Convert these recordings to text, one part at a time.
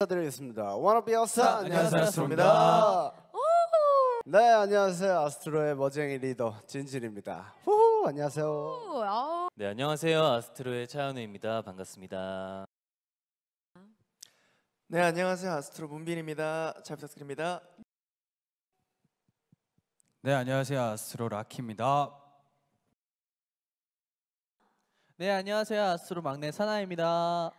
인사드리겠습니다. 워너비 아스타 안녕하세요 아스트로입니다. 네 안녕하세요 아스트로의 머쟁이 리더 진진입니다. 후후 안녕하세요. 아. 네 안녕하세요 아스트로의 차현우입니다. 반갑습니다. 네 안녕하세요 아스트로 문빈입니다. 잘 부탁드립니다. 네 안녕하세요 아스트로 라키입니다. 네 안녕하세요 아스트로 막내 사나입니다.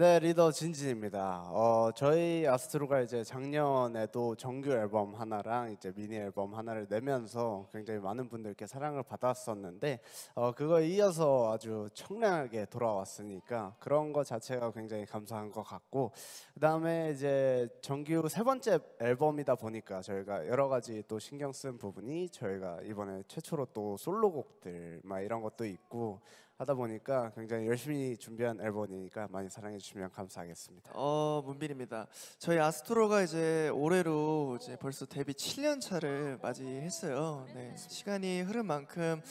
네, 리더 진진입니다. 어, 저희 아스트로가 이제 작년에도 정규 앨범 하나랑 이제 미니 앨범 하나를 내면서 굉장히 많은 분들께 사랑을 받았었는데 어, 그거 이어서 아주 청량하게 돌아왔으니까 그런 거 자체가 굉장히 감사한 것 같고 그다음에 이제 정규 세 번째 앨범이다 보니까 저희가 여러 가지 또 신경 쓴 부분이 저희가 이번에 최초로 또 솔로곡들 막 이런 것도 있고 하다 보니까 굉장히 열심히 준비한 앨범이니까 많이 사랑해 주시면 감사하겠습니다. 어 문빈입니다. 저희 아스트로가 이제 올해로 이제 벌써 데뷔 7년 차를 맞이했어요. 네, 시간이 흐른 만큼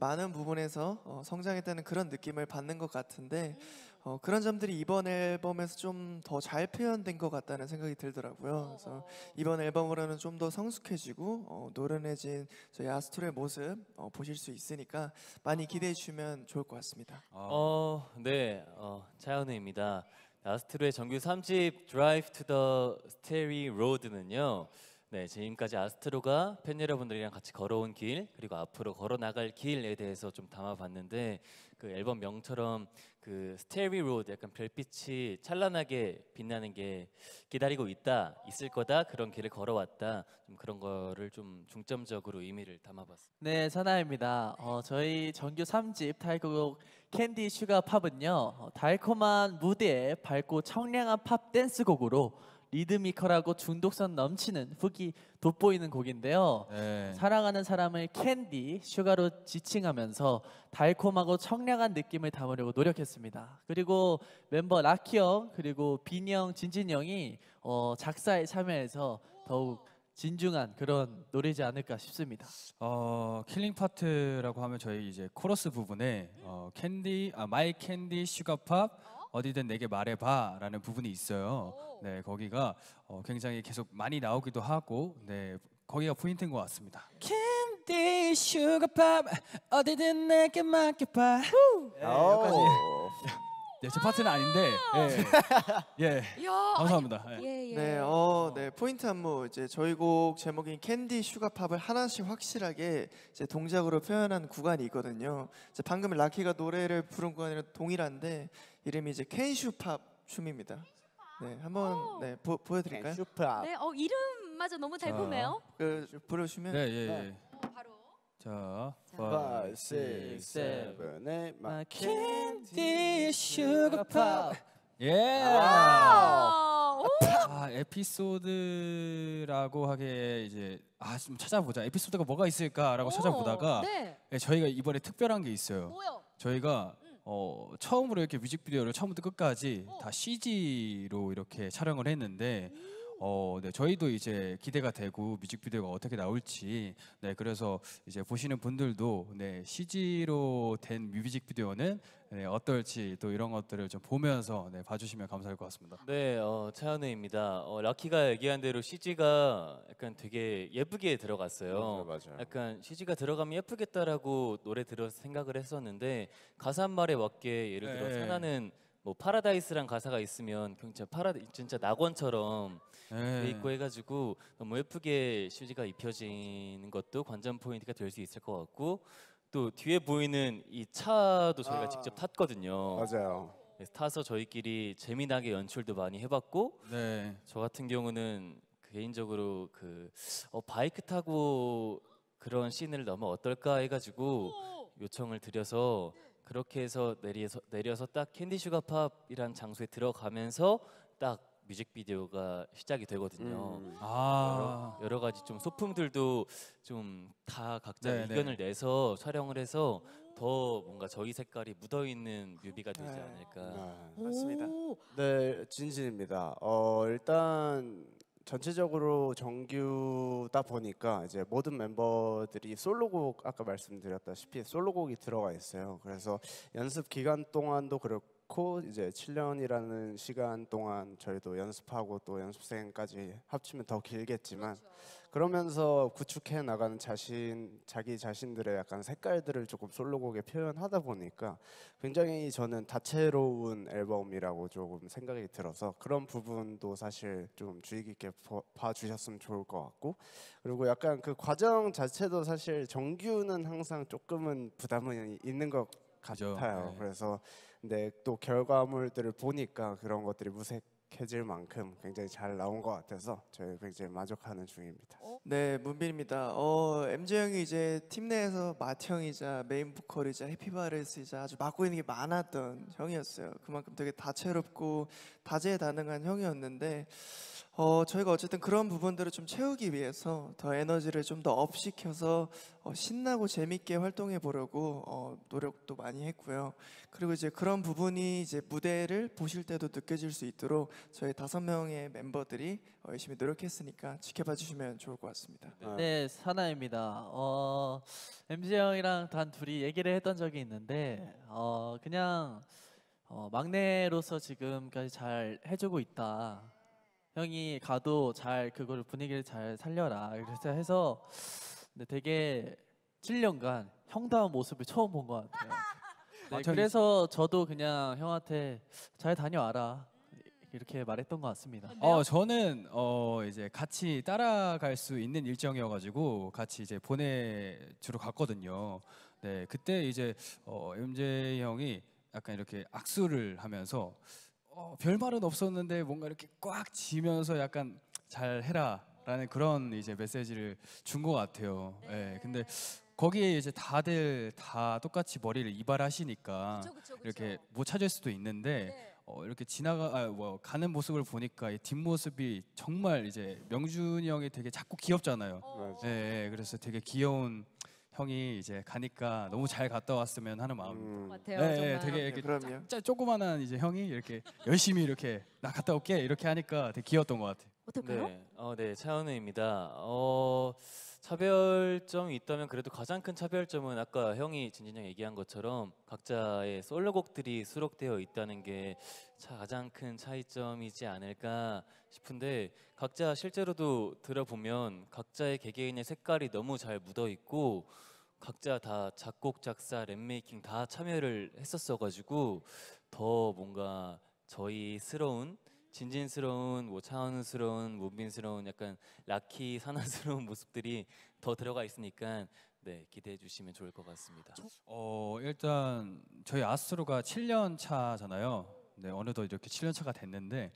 많은 부분에서 어, 성장했다는 그런 느낌을 받는 것 같은데 어, 그런 점들이 이번 앨범에서 좀 더 잘 표현된 것 같다는 생각이 들더라고요. 그래서 이번 앨범으로는 좀 더 성숙해지고 어, 노련해진 저희 아스토의 모습 어, 보실 수 있으니까 많이 기대해 주면 좋을 것 같습니다. 아. 어, 네, 어, 차현우입니다. 아스트로의 정규 3집 Drive to the Starry Road는요. 네, 지금까지 아스트로가 팬 여러분들이랑 같이 걸어온 길 그리고 앞으로 걸어 나갈 길에 대해서 좀 담아봤는데 그 앨범 명처럼 그 스테리 로드 약간 별빛이 찬란하게 빛나는 게 기다리고 있다 있을 거다 그런 길을 걸어왔다 좀 그런 거를 좀 중점적으로 의미를 담아봤습니다. 네, 사나입니다. 어, 저희 정규 3집 타이틀곡 캔디 슈가 팝은요 어, 달콤한 무대에 밝고 청량한 팝 댄스곡으로 리드미컬하고 중독성 넘치는 훅이 돋보이는 곡인데요. 네. 사랑하는 사람을 캔디, 슈가로 지칭하면서 달콤하고 청량한 느낌을 담으려고 노력했습니다. 그리고 멤버 라키 형, 그리고 빈이 형, 진진 형이 어, 작사에 참여해서 더욱 진중한 그런 노래지 않을까 싶습니다. 어, 킬링 파트라고 하면 저희 이제 코러스 부분에 어, 캔디, 아, 마이 캔디, 슈가팝, 어디든 내게 말해봐라는 부분이 있어요. 네, 거기가 어, 굉장히 계속 많이 나오기도 하고, 네, 거기가 포인트인 것 같습니다. 캔디 슈가팝 어디든 내게 맡겨봐. 네, 여기까지. 네, 제 파트는 아닌데, 아. 예, 예, 야, 감사합니다. 예. 예, 예. 네, 어, 네 포인트 안무 이제 저희 곡 제목인 캔디 슈가팝을 하나씩 확실하게 이제 동작으로 표현한 구간이 있거든요. 이제 방금 락키가 노래를 부른 구간이랑 동일한데 이름이 이제 캔슈팝 춤입니다. 네, 한번 네, 보, 보여드릴까요? 슈퍼. 네, 어 이름마저 너무 달콤해요. 그, 부르시면 네, 예, 예. 어, 바로. 자, 5, 6, 7, 8 My c a n d 예. 아, 에피소드라고 하게 이제 아좀 찾아보자. 에피소드가 뭐가 있을까라고 오, 찾아보다가 네. 예, 저희가 이번에 특별한 게 있어요. 뭐요? 저희가 어, 처음으로 이렇게 뮤직비디오를 처음부터 끝까지 어. 다 CG로 이렇게 촬영을 했는데 음. 어, 네, 저희도 이제 기대가 되고 뮤직비디오가 어떻게 나올지, 네, 그래서 이제 보시는 분들도 네, CG로 된 뮤직비디오는 네, 어떨지 또 이런 것들을 좀 보면서 네, 봐주시면 감사할 것 같습니다. 네, 어, 차은우입니다. 어, 락키가 얘기한 대로 CG가 약간 되게 예쁘게 들어갔어요. 맞 맞아요. 약간 CG가 들어가면 예쁘겠다라고 노래 들어 생각을 했었는데 가사 한 말에 맞게 예를 들어 네. 하나는뭐 파라다이스란 가사가 있으면 진짜 파라 진짜 낙원처럼 돼 예. 있고 그 해가지고 너무 예쁘게 슈즈가 입혀지는 것도 관전 포인트가 될 수 있을 것 같고 또 뒤에 보이는 이 차도 저희가 아. 직접 탔거든요. 맞아요. 타서 저희끼리 재미나게 연출도 많이 해봤고 네. 저 같은 경우는 개인적으로 그 어, 바이크 타고 그런 씬을 너무 어떨까 해가지고 요청을 드려서 그렇게 해서 내려서 내려서 딱 캔디 슈가팝이란 장소에 들어가면서 딱 뮤직비디오가 시작이 되거든요. 음, 음. 아. 여러, 여러 가지 좀 소품들도 좀 다 각자 네, 네, 의견을 내서 촬영을 해서 더 뭔가 저희 색깔이 묻어 있는 뮤비가 되지 네. 않을까. 네, 맞습니다. 오. 네, 진실입니다. 어, 일단 전체적으로 정규다 보니까 이제 모든 멤버들이 솔로곡 아까 말씀드렸다시피 솔로곡이 들어가 있어요. 그래서 연습 기간 동안도 그렇고 그고 이제 7년이라는 시간 동안 저희도 연습하고 또 연습생까지 합치면 더 길겠지만 그렇죠. 그러면서 구축해 나가는 자신 자기 자신들의 약간 색깔들을 조금 솔로곡에 표현하다 보니까 굉장히 저는 다채로운 앨범이라고 조금 생각이 들어서 그런 부분도 사실 좀 주의 깊게 봐 주셨으면 좋을 것 같고 그리고 약간 그 과정 자체도 사실 정규는 항상 조금은 부담은 있는 것 같아요. 그 네. 그래서 근데 또 결과물들을 보니까 그런 것들이 무색해질 만큼 굉장히 잘 나온 것 같아서 저희 굉장히 만족하는 중입니다. 어? 네, 문빈입니다. 어, MJ 형이 이제 팀 내에서 마티 형이자 메인 보컬이자 해피바레스이자 아주 맡고 있는 게 많았던 형이었어요. 그만큼 되게 다채롭고 다재다능한 형이었는데 어, 저희가 어쨌든 그런 부분들을 좀 채우기 위해서 더 에너지를 좀 더 업시켜서 어, 신나고 재밌게 활동해 보려고 어, 노력도 많이 했고요. 그리고 이제 그런 부분이 이제 무대를 보실 때도 느껴질 수 있도록 저희 다섯 명의 멤버들이 어, 열심히 노력했으니까 지켜봐 주시면 좋을 것 같습니다. 네, 네 사나입니다. 어, MJ 형이랑 단 둘이 얘기를 했던 적이 있는데 어, 그냥 어, 막내로서 지금까지 잘 해주고 있다. 형이 가도 잘그걸 분위기를 잘 살려라 그래서 해서 근데 되게 7년간 형다운 모습을 처음 본 것 같아요. 네, 아, 그래서 저도 그냥 형한테 잘 다녀와라 이렇게 말했던 것 같습니다. 어 저는 어 이제 같이 따라갈 수 있는 일정이어가지고 같이 이제 보내 주러 갔거든요. 네 그때 이제 어 MJ 형이 약간 이렇게 악수를 하면서 어, 별 말은 없었는데 뭔가 이렇게 꽉 쥐면서 약간 잘 해라라는 그런 이제 메시지를 준 것 같아요. 네. 예. 네. 근데 거기에 이제 다들 다 똑같이 머리를 이발하시니까 그쵸, 그쵸, 그쵸. 이렇게 못 찾을 수도 있는데 네. 어, 이렇게 지나가 아, 뭐, 가는 모습을 보니까 이 뒷모습이 정말 이제 명준이 형이 되게 자꾸 귀엽잖아요. 어. 예, 예, 그래서 되게 귀여운 형이 이제 가니까 너무 잘 갔다 왔으면 하는 마음. 음. 네, 네, 되게 이렇게 네, 그럼요. 짜 조그만한 이제 형이 이렇게 열심히 이렇게 나 갔다 올게 이렇게 하니까 되게 귀여웠던 것 같아요. 어떨까요? 네, 어, 네, 차은우입니다. 어, 차별점이 있다면 그래도 가장 큰 차별점은 아까 형이 진진 형 얘기한 것처럼 각자의 솔로곡들이 수록되어 있다는 게 가장 큰 차이점이지 않을까 싶은데 각자 실제로도 들어보면 각자의 개개인의 색깔이 너무 잘 묻어 있고 각자 다 작곡 작사 랩메이킹 다 참여를 했었어 가지고 더 뭔가 저희스러운 진진스러운 뭐차은스러운 문빈스러운 약간 라키 사나스러운 모습들이 더 들어가 있으니까 네 기대해 주시면 좋을 것 같습니다. 어 일단 저희 아스트로가 7년 차잖아요. 네 어느덧 이렇게 7년 차가 됐는데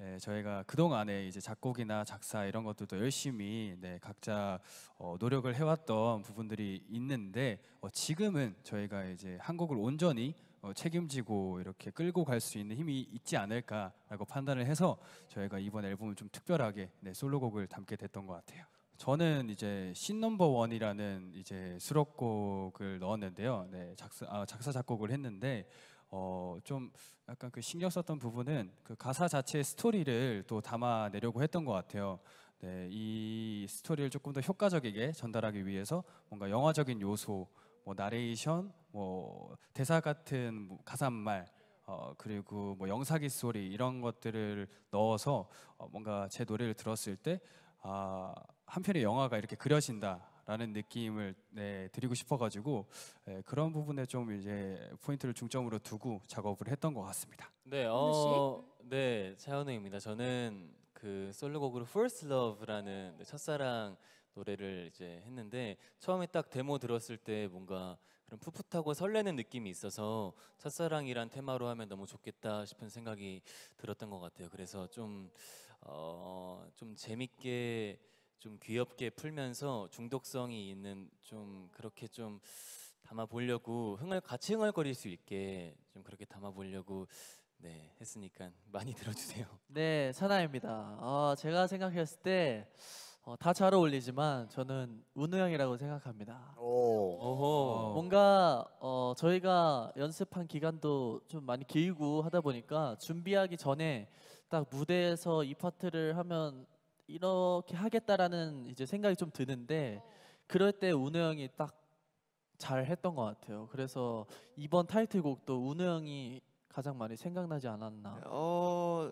에, 예, 저희가 그 동안에 이제 작곡이나 작사 이런 것들도 열심히 네 각자 어, 노력을 해왔던 부분들이 있는데 어, 지금은 저희가 이제 한 곡을 온전히 어, 책임지고 이렇게 끌고 갈 수 있는 힘이 있지 않을까라고 판단을 해서 저희가 이번 앨범을 좀 특별하게 네, 솔로곡을 담게 됐던 것 같아요. 저는 이제 신 넘버 원이라는 이제 수록곡을 넣었는데요. 네, 작사, 아, 작사 작곡을 했는데 어, 좀 약간 그 신경 썼던 부분은 그 가사 자체의 스토리를 또 담아내려고 했던 것 같아요. 네, 이 스토리를 조금 더 효과적이게 전달하기 위해서 뭔가 영화적인 요소, 뭐 나레이션, 뭐 대사 같은 뭐 가사말 어, 그리고 뭐 영사기 소리 이런 것들을 넣어서 어, 뭔가 제 노래를 들었을 때 아, 한편의 영화가 이렇게 그려진다라는 느낌을 네, 드리고 싶어가지고 네, 그런 부분에 좀 이제 포인트를 중점으로 두고 작업을 했던 것 같습니다. 네, 어, 네, 차현우입니다. 저는 그 솔로곡으로 First Love라는 네, 첫사랑 노래를 이제 했는데 처음에 딱 데모 들었을 때 뭔가 그런 풋풋하고 설레는 느낌이 있어서 첫사랑이란 테마로 하면 너무 좋겠다 싶은 생각이 들었던 것 같아요. 그래서 좀좀 어, 좀 재밌게 좀 귀엽게 풀면서 중독성이 있는 좀 그렇게 좀 담아 보려고 흥얼 같이 흥얼거릴 수 있게 좀 그렇게 담아 보려고 네 했으니까 많이 들어주세요. 네 사나입니다. 어, 제가 생각했을 때. 어, 다잘 어울리지만 저는 운우 형이라고 생각합니다. 오. 어허. 뭔가 어, 저희가 연습한 기간도 좀 많이 길고 하다 보니까 준비하기 전에 딱 무대에서 이 파트를 하면 이렇게 하겠다라는 이제 생각이 좀 드는데 그럴 때 운우 형이 딱 잘 했던 것 같아요. 그래서 이번 타이틀곡도 운우 형이 가장 많이 생각나지 않았나. 어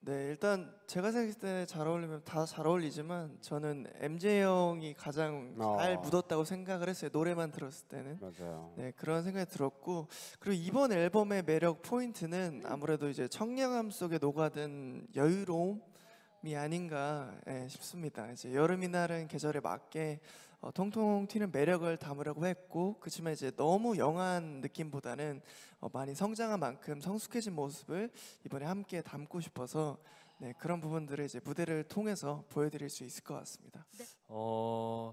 네, 일단 제가 생각했을 때 잘 어울리면 다 잘 어울리지만 저는 MJ 형이 가장 어. 잘 묻었다고 생각을 했어요. 노래만 들었을 때는. 맞아요. 네, 그런 생각이 들었고 그리고 이번 앨범의 매력 포인트는 아무래도 이제 청량함 속에 녹아든 여유로움 이 아닌가 예, 싶습니다. 이제 여름이날은 계절에 맞게 어, 통통 튀는 매력을 담으려고 했고 그치만 이제 너무 영한 느낌보다는 어, 많이 성장한 만큼 성숙해진 모습을 이번에 함께 담고 싶어서 네, 그런 부분들을 이제 무대를 통해서 보여드릴 수 있을 것 같습니다. 네. 어,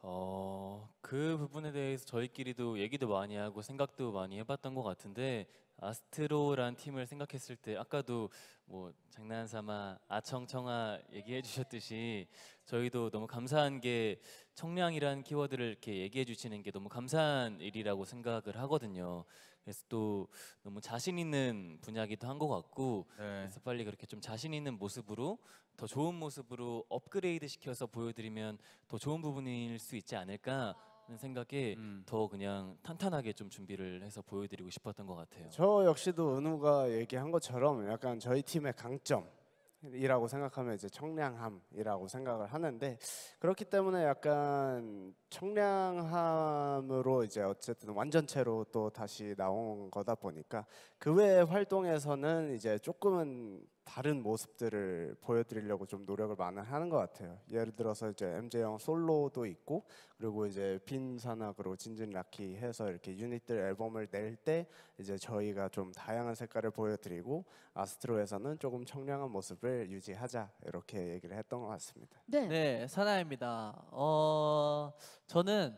어, 그 부분에 대해서 저희끼리도 얘기도 많이 하고 생각도 많이 해봤던 것 같은데 아스트로란 팀을 생각했을 때 아까도 뭐 장난삼아 아청청아 얘기해 주셨듯이 저희도 너무 감사한 게청량이라는 키워드를 이렇게 얘기해 주시는 게 너무 감사한 일이라고 생각을 하거든요. 그래서 또 너무 자신 있는 분야기도 한 것 같고 네. 그래서 빨리 그렇게 좀 자신 있는 모습으로 더 좋은 모습으로 업그레이드 시켜서 보여드리면 더 좋은 부분일 수 있지 않을까 하는 생각이 음. 더 그냥 탄탄하게 좀 준비를 해서 보여드리고 싶었던 것 같아요. 저 역시도 은우가 얘기한 것처럼 약간 저희 팀의 강점이라고 생각하면 이제 청량함이라고 생각을 하는데 그렇기 때문에 약간 청량함으로 이제 어쨌든 완전체로 또 다시 나온 거다 보니까 그 외 활동에서는 이제 조금은 다른 모습들을 보여드리려고 좀 노력을 많이 하는 것 같아요. 예를 들어서 이제 MJ 형 솔로도 있고 그리고 이제 빈 산악으로 진진 락키 해서 이렇게 유닛들 앨범을 낼 때 이제 저희가 좀 다양한 색깔을 보여드리고 아스트로에서는 조금 청량한 모습을 유지하자 이렇게 얘기를 했던 것 같습니다. 네, 네 사나입니다. 어 저는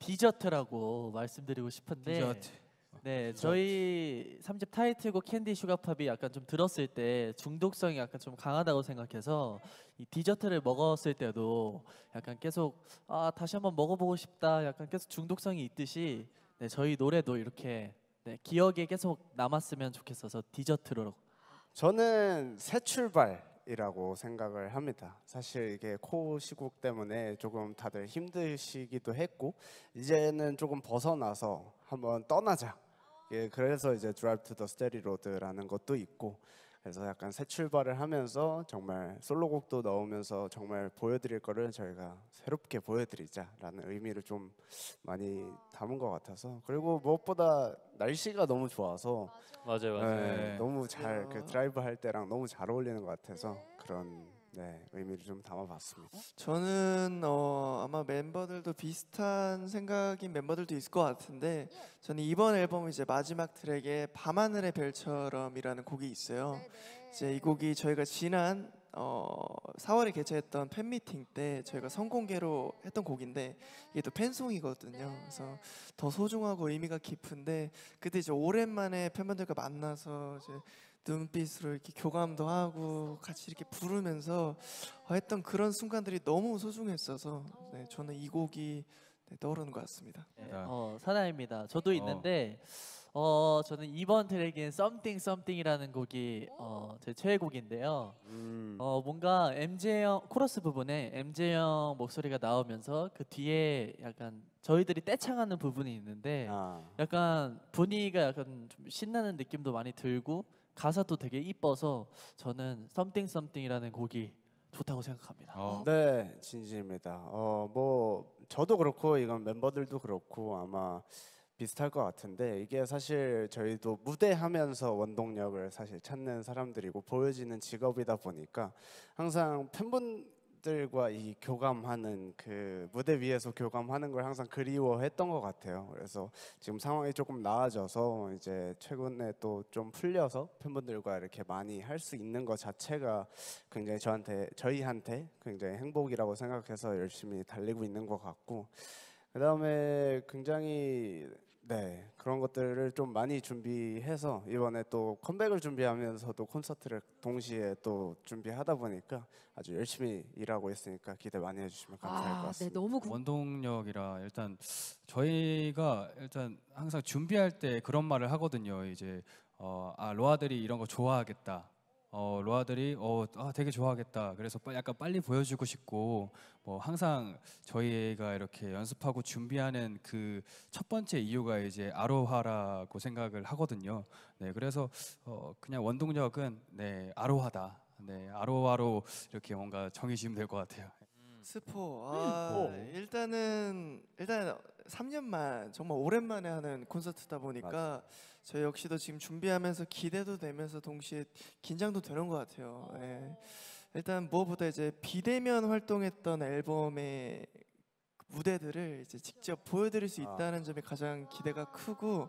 디저트라고 말씀드리고 싶은데 디저트. 네, 저희 3집 타이틀곡 캔디 슈가팝이 약간 좀 들었을 때 중독성이 약간 좀 강하다고 생각해서 이 디저트를 먹었을 때도 약간 계속 아 다시 한번 먹어보고 싶다 약간 계속 중독성이 있듯이 네, 저희 노래도 이렇게 네, 기억에 계속 남았으면 좋겠어서 디저트로 저는 새 출발 이라고 생각을 합니다. 사실 이게 코우 시국 때문에 조금 다들 힘드시기도 했고 이제는 조금 벗어나서 한번 떠나자. 예, 그래서 이제 드라이브 투더 스테리 로드라는 것도 있고 그래서 약간 새 출발을 하면서 정말 솔로곡도 넣으면서 정말 보여드릴 거를 저희가 새롭게 보여드리자라는 의미를 좀 많이 담은 것 같아서 그리고 무엇보다 날씨가 너무 좋아서 맞아요 맞아요 네, 네. 너무 잘그 드라이브 할 때랑 너무 잘 어울리는 것 같아서 네. 그런 네, 의미를 좀 담아봤습니다. 저는 어, 아마 멤버들도 비슷한 생각인 멤버들도 있을 것 같은데 저는 이번 앨범 이제 마지막 트랙에 밤하늘의 별처럼이라는 곡이 있어요. 이제 이 곡이 저희가 지난 어, 4월에 개최했던 팬미팅 때 저희가 선공개로 했던 곡인데 이게 또 팬송이거든요. 네. 그래서 더 소중하고 의미가 깊은데 그때 이제 오랜만에 팬분들과 만나서 이제 눈빛으로 이렇게 교감도 하고 같이 이렇게 부르면서 했던 그런 순간들이 너무 소중했어서 네, 저는 이 곡이 네, 떠오르는 것 같습니다. 네, 어, 사나입니다. 저도 어. 있는데 어, 저는 이번 트랙인 Something Something이라는 곡이 어, 제 최애곡인데요. 음. 어, 뭔가 MJ 형 코러스 부분에 MJ 형 목소리가 나오면서 그 뒤에 약간 저희들이 떼창하는 부분이 있는데 아. 약간 분위기가 약간 좀 신나는 느낌도 많이 들고 가사도 되게 이뻐서 저는 Something Something이라는 곡이 좋다고 생각합니다. 어. 네, 진심입니다. 어, 뭐 저도 그렇고 이건 멤버들도 그렇고 아마 비슷할 것 같은데 이게 사실 저희도 무대하면서 원동력을 사실 찾는 사람들이고 보여지는 직업이다 보니까 항상 팬분 친구들과 이 교감하는 그 무대 위에서 교감하는 걸 항상 그리워했던 것 같아요. 그래서 지금 상황이 조금 나아져서 이제 최근에 또 좀 풀려서 팬분들과 이렇게 많이 할 수 있는 것 자체가 굉장히 저한테 저희한테 굉장히 행복이라고 생각해서 열심히 달리고 있는 것 같고 그 다음에 굉장히 네, 그런 것들을 좀 많이 준비해서 이번에 또 컴백을 준비하면서도 콘서트를 동시에 또 준비하다 보니까 아주 열심히 일하고 있으니까 기대 많이 해주시면 감사할 아, 것 아, 네, 같습니다. 너무 궁... 원동력이라 일단 저희가 일단 항상 준비할 때 그런 말을 하거든요. 이제 어, 아 로아들이 이런 거 좋아하겠다. 어, 로아들이 어, 아, 되게 좋아하겠다. 그래서 약간 빨리 보여주고 싶고 뭐 항상 저희가 이렇게 연습하고 준비하는 그 첫 번째 이유가 이제 아로하라고 생각을 하거든요. 네, 그래서 어, 그냥 원동력은 네 아로하다. 네, 아로하로 이렇게 뭔가 정해지면 될 것 같아요. 스포. 아, 음. 네. 일단은 일단 3년 만 정말 오랜만에 하는 콘서트다 보니까 맞아. 저희 역시도 지금 준비하면서 기대도 되면서 동시에 긴장도 되는 것 같아요. 네. 일단 무엇보다 이제 비대면 활동했던 앨범의 무대들을 이제 직접 보여드릴 수 아. 있다는 점이 가장 기대가 크고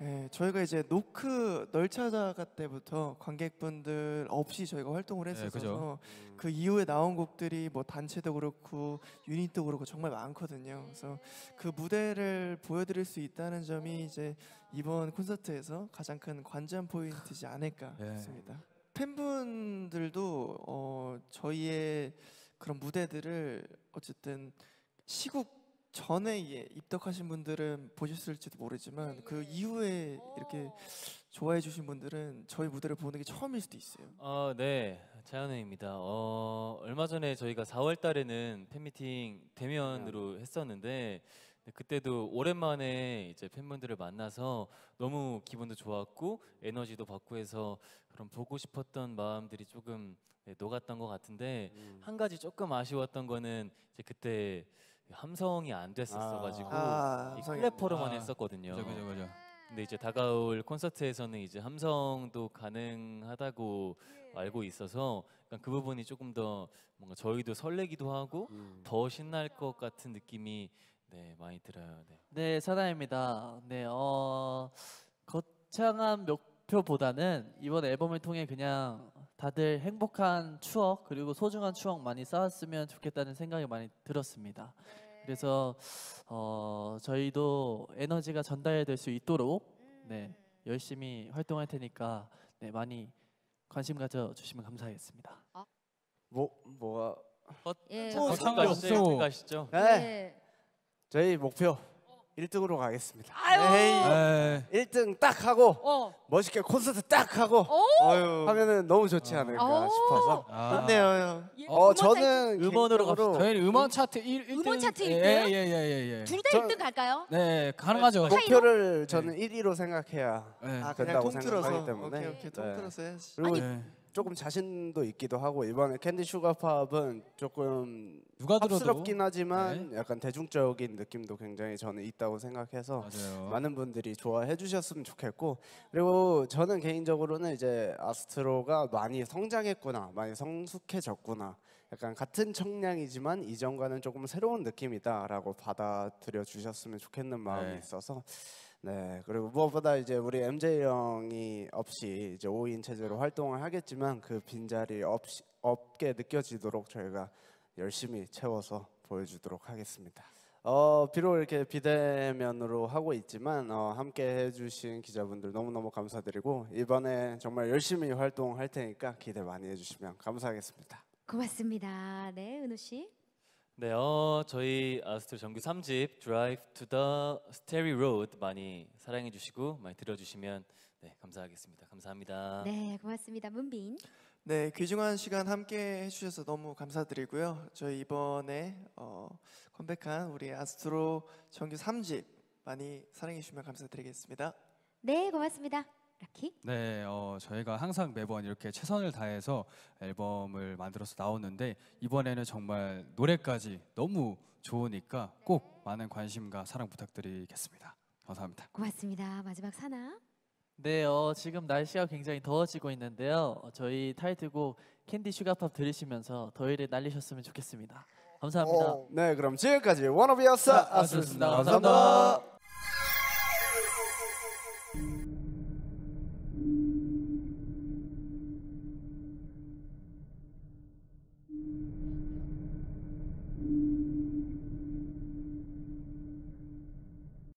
예, 저희가 이제 노크 널 찾아가 때부터 관객분들 없이 저희가 활동을 네, 했었어서 그그 이후에 나온 곡들이 뭐 단체도 그렇고 유닛도 그렇고 정말 많거든요. 그래서 그 무대를 보여드릴 수 있다는 점이 이제 이번 콘서트에서 가장 큰 관전 포인트지 않을까 네. 싶습니다. 팬분들도 어, 저희의 그런 무대들을 어쨌든 시국 전에 이 입덕하신 분들은 보셨을지도 모르지만 그 네. 이후에 이렇게 어. 좋아해 주신 분들은 저희 무대를 보는 게 처음일 수도 있어요. 어, 네, 자연혜입니다. 어, 얼마 전에 저희가 4월 달에는 팬미팅 대면으로 네. 했었는데 그때도 오랜만에 이제 팬분들을 만나서 너무 기분도 좋았고 에너지도 받고 해서 그런 보고 싶었던 마음들이 조금 네, 녹았던 것 같은데 음. 한 가지 조금 아쉬웠던 거는 이제 그때 함성이 안 됐었어가지고 아, 아 이 클래퍼로만 아, 했었거든요. 그죠 그죠 그죠. 근데 이제 다가올 콘서트에서는 이제 함성도 가능하다고 네. 알고 있어서 약간 그 부분이 조금 더 뭔가 저희도 설레기도 하고 음. 더 신날 것 같은 느낌이 네 많이 들어요. 네. 네, 사나입니다. 네, 어 거창한 목표보다는 이번 앨범을 통해 그냥 다들 행복한 추억 그리고 소중한 추억 많이 쌓았으면 좋겠다는 생각이 많이 들었습니다. 네. 그래서 어, 저희도 에너지가 전달될 수 있도록 네, 음. 열심히 활동할 테니까 네, 많이 관심 가져 주시면 감사하겠습니다. 아. 뭐 뭐가 예. 어, 상관없어요. 가시죠. 네. 예. 저희 목표 1등으로 가겠습니다. 에이. 1등 딱 하고 어. 멋있게 콘서트 딱 하고 어? 어 하면은 너무 좋지 않을까 어. 싶어서. 아. 좋네요. 예, 어, 음원 저는 음원으로 갑시다. 개인적으로 저희는 음원 음? 차트 1, 1등. 음원 차트 예, 1등? 예, 예, 예, 예. 예. 둘다 저- 1등 갈까요? 네, 가능하죠. 차이로? 네. 목표를 네. 저는 1위로 생각해야 아 그냥 된다고 통틀어서 생각하기 때문에. 오케이 오케이 네. 통틀어서 해야지. 그리고 아니, 네. 조금 자신도 있기도 하고 이번에 캔디 슈가팝은 조금 누가 들어도 스럽긴 하지만 네. 약간 대중적인 느낌도 굉장히 저는 있다고 생각해서 맞아요. 많은 분들이 좋아해 주셨으면 좋겠고 그리고 저는 개인적으로는 이제 아스트로가 많이 성장했구나 많이 성숙해졌구나 약간 같은 청량이지만 이전과는 조금 새로운 느낌이다라고 받아들여 주셨으면 좋겠는 마음이 네. 있어서 네 그리고 무엇보다 이제 우리 MJ 형이 없이 이제 5인 체제로 활동을 하겠지만 그 빈자리 없이, 없게 느껴지도록 저희가 열심히 채워서 보여주도록 하겠습니다. 어, 비록 이렇게 비대면으로 하고 있지만 어, 함께 해주신 기자분들 너무너무 감사드리고 이번에 정말 열심히 활동할 테니까 기대 많이 해주시면 감사하겠습니다. 고맙습니다. 네, 은우 씨. 네, 어, 저희 아스트로 정규 3집 Drive to the Starry Road 많이 사랑해 주시고 많이 들어 주시면 네, 감사하겠습니다. 감사합니다. 네, 고맙습니다. 문빈. 네, 귀중한 시간 함께 해주셔서 너무 감사드리고요. 저희 이번에 어, 컴백한 우리 아스트로 정규 3집 많이 사랑해 주시면 감사드리겠습니다. 네, 고맙습니다. 락키? 네, 어, 저희가 항상 매번 이렇게 최선을 다해서 앨범을 만들어서 나오는데 이번에는 정말 노래까지 너무 좋으니까 꼭 많은 관심과 사랑 부탁드리겠습니다. 감사합니다. 고맙습니다. 마지막 사나. 네, 어, 지금 날씨가 굉장히 더워지고 있는데요. 어, 저희 타이틀곡 캔디 슈가팝 들으시면서 더위를 날리셨으면 좋겠습니다. 감사합니다. 어, 네, 그럼 지금까지 원오비였어. 아스였습니다 감사합니다.